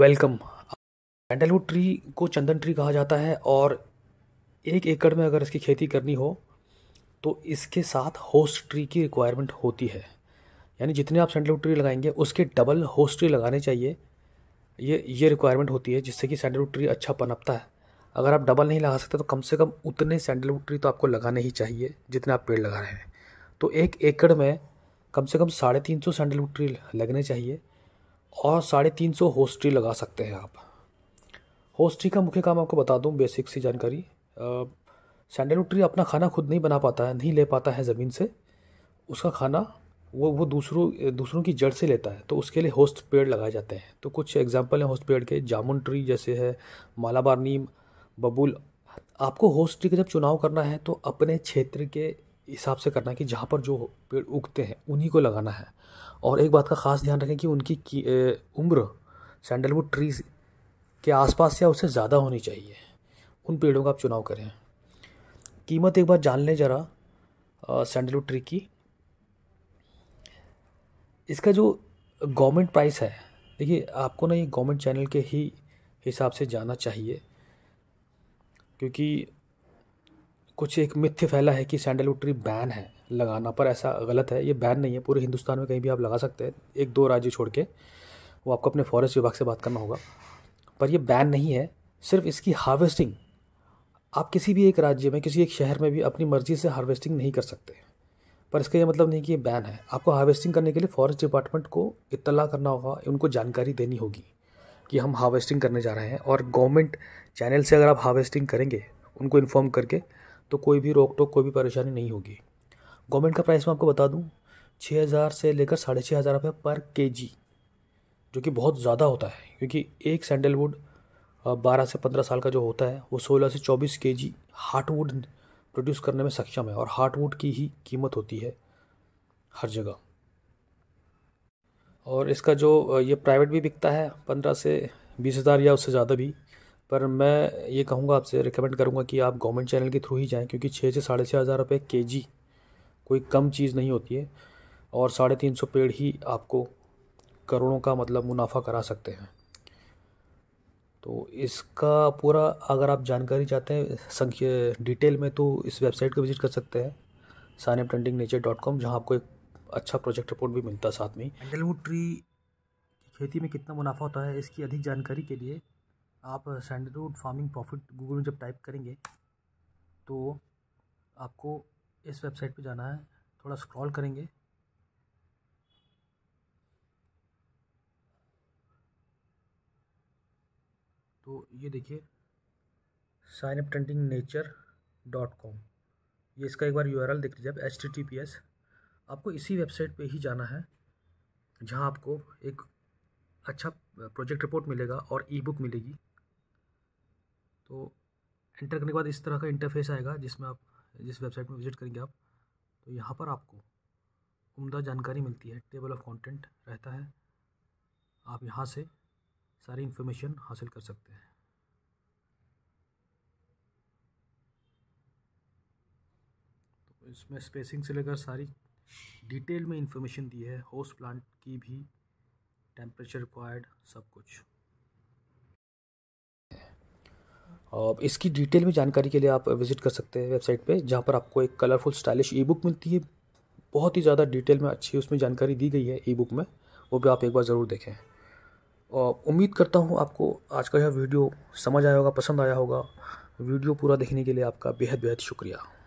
welcome sandalwood tree को चंदन tree कहा जाता है और एक एकड़ में अगर इसकी खेती करनी हो तो इसके साथ होस्ट ट्री की रिक्वायरमेंट होती है यानी जितने आप सैंडलवुड ट्री लगाएंगे उसके डबल होस्ट ट्री लगाने चाहिए ये ये रिक्वायरमेंट होती है जिससे कि सैंडलवुड ट्री अच्छा पनपता है अगर आप डबल नहीं लगा सकते तो कम से कम उतने सैंडलवुड ट्री तो आपको लगाने ही चाहिए जितने आप पेड़ लगा रहे हैं तो एक एकड़ में कम से कम साढ़े तीन सौ सैंडलवुड ट्री लगने चाहिए और साढ़े तीन सौ होस्ट्री लगा सकते हैं आप होस्ट्री का मुख्य काम आपको बता दूँ बेसिक सी जानकारी सैंडलवुड ट्री अपना खाना खुद नहीं बना पाता है नहीं ले पाता है ज़मीन से उसका खाना वो वो दूसरों दूसरों की जड़ से लेता है तो उसके लिए होस्ट पेड़ लगाए जाते हैं तो कुछ एग्जाम्पल हैं होस्ट पेड़ के जामुन ट्री जैसे है मालाबार नीम बबुल आपको होस्ट ट्री का जब चुनाव करना है तो अपने क्षेत्र के हिसाब से करना है कि जहाँ पर जो पेड़ उगते हैं उन्हीं को लगाना है और एक बात का ख़ास ध्यान रखें कि उनकी की, उम्र सैंडलवुड ट्रीज के आसपास या उससे ज़्यादा होनी चाहिए उन पेड़ों का आप चुनाव करें कीमत एक बार जान लें ज़रा सैंडलवुड ट्री की इसका जो गवर्नमेंट प्राइस है देखिए आपको ना ये गवर्नमेंट चैनल के ही हिसाब से जाना चाहिए क्योंकि कुछ एक मिथ्य फैला है कि सैंडलवुड ट्री बैन है लगाना पर ऐसा गलत है ये बैन नहीं है पूरे हिंदुस्तान में कहीं भी आप लगा सकते हैं एक दो राज्य छोड़ के वो आपको अपने फॉरेस्ट विभाग से बात करना होगा पर ये बैन नहीं है सिर्फ इसकी हार्वेस्टिंग आप किसी भी एक राज्य में किसी एक शहर में भी अपनी मर्ज़ी से हार्वेस्टिंग नहीं कर सकते पर इसका यह मतलब नहीं कि ये बैन है आपको हार्वेस्टिंग करने के लिए फॉरेस्ट डिपार्टमेंट को इतला करना होगा उनको जानकारी देनी होगी कि हम हार्वेस्टिंग करने जा रहे हैं और गवर्नमेंट चैनल से अगर आप हार्वेस्टिंग करेंगे उनको इन्फॉर्म करके तो कोई भी रोक टोक कोई भी परेशानी नहीं होगी गवर्नमेंट का प्राइस मैं आपको बता दूँ छः हज़ार से लेकर साढ़े छः हज़ार रुपये पर के जी जो कि बहुत ज़्यादा होता है क्योंकि एक सैंडलवुड बारह से पंद्रह साल का जो होता है वो सोलह से चौबीस के जी हार्टवुड प्रोड्यूस करने में सक्षम है और हार्टवुड की ही कीमत होती है हर जगह और इसका जो ये प्राइवेट भी बिकता है पंद्रह से बीस हज़ार या उससे ज़्यादा भी पर मैं ये कहूँगा आपसे रिकमेंड करूँगा कि आप गवर्नमेंट चैनल के थ्रू ही जाएँ क्योंकि छः से साढ़े छः हज़ार रुपये के जी कोई कम चीज़ नहीं होती है और साढ़े तीन सौ पेड़ ही आपको करोड़ों का मतलब मुनाफा करा सकते हैं तो इसका पूरा अगर आप जानकारी चाहते हैं संख्या डिटेल में तो इस वेबसाइट को विज़िट कर सकते हैं sign up trending nature dot com जहाँ आपको एक अच्छा प्रोजेक्ट रिपोर्ट भी मिलता है साथ में एंडलवुड ट्री की खेती में कितना मुनाफा होता है इसकी अधिक जानकारी के लिए आप सैंडलवुड फार्मिंग प्रॉफिट गूगल में जब टाइप करेंगे तो आपको इस वेबसाइट पे जाना है थोड़ा स्क्रॉल करेंगे तो ये देखिए sign up trending nature dot com ये इसका एक बार यू देख लीजिए आप H T T P S आपको इसी वेबसाइट पे ही जाना है जहाँ आपको एक अच्छा प्रोजेक्ट रिपोर्ट मिलेगा और ई बुक मिलेगी तो एंटर करने के बाद इस तरह का इंटरफेस आएगा जिसमें आप जिस वेबसाइट में विजिट करेंगे आप तो यहाँ पर आपको उम्दा जानकारी मिलती है टेबल ऑफ कंटेंट रहता है आप यहाँ से सारी इन्फॉर्मेशन हासिल कर सकते हैं तो इसमें स्पेसिंग से लेकर सारी डिटेल में इंफॉर्मेशन दी है होस्ट प्लांट की भी टेम्परेचर रिक्वायर्ड सब कुछ और इसकी डिटेल में जानकारी के लिए आप विज़िट कर सकते हैं वेबसाइट पे जहाँ पर आपको एक कलरफुल स्टाइलिश ई बुक मिलती है बहुत ही ज़्यादा डिटेल में अच्छी उसमें जानकारी दी गई है ई बुक में वो भी आप एक बार ज़रूर देखें और उम्मीद करता हूँ आपको आज का यह वीडियो समझ आया होगा पसंद आया होगा वीडियो पूरा देखने के लिए आपका बेहद बेहद शुक्रिया